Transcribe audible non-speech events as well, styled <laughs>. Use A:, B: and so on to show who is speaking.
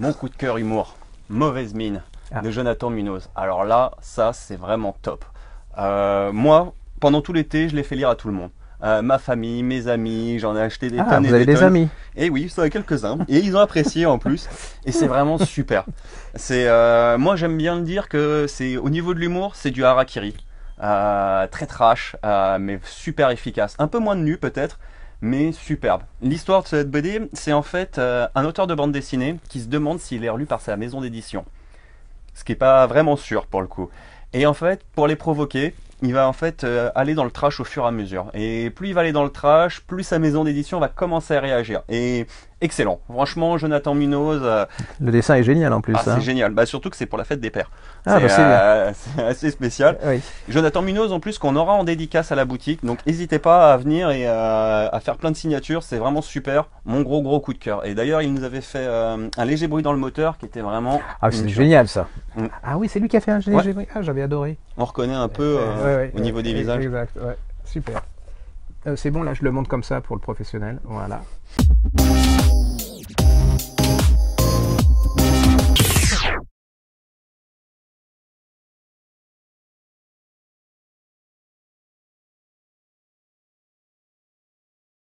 A: Mon coup de cœur humour, Mauvaise mine ah. de Jonathan Munoz. Alors là, ça c'est vraiment top. Euh, moi, pendant tout l'été, je l'ai fait lire à tout le monde. Euh, ma famille, mes amis, j'en ai acheté des ah, tonnes. Vous avez des, amis Et eh oui, ça quelques-uns. et ils ont apprécié en plus. Et c'est vraiment <laughs> super. C'est, euh, moi, j'aime bien le dire que c'est au niveau de l'humour, c'est du harakiri. très trash, mais super efficace. Un peu moins de nu peut-être, mais superbe. L'histoire de cette BD, c'est en fait euh, un auteur de bande dessinée qui se demande s'il est relu par sa maison d'édition. Ce qui n'est pas vraiment sûr pour le coup. Et en fait, pour les provoquer, il va en fait euh, aller dans le trash au fur et à mesure. Et plus il va aller dans le trash, plus sa maison d'édition va commencer à réagir. Et excellent. Franchement, Jonathan Munoz. Euh,
B: le dessin est génial en plus. Ah, c'est hein.
A: génial. Bah, surtout que c'est pour la fête des pères. Ah, bah, euh, <laughs> c'est assez spécial. Jonathan Munoz, en plus, qu'on aura en dédicace à la boutique. Donc, n'hésitez pas à venir et à, à faire plein de signatures. C'est vraiment super. Mon gros, gros coup de cœur. Et d'ailleurs, il nous avait fait un léger bruit dans le moteur qui était vraiment. Ah, c'est génial ça. Mm.
C: Ah oui, c'est lui qui a fait un GG. Ah, j'avais adoré.
A: On reconnaît un peu euh, au niveau des visages.
C: Exact, super. Euh, c'est bon, là, je le monte comme ça pour le professionnel. Voilà.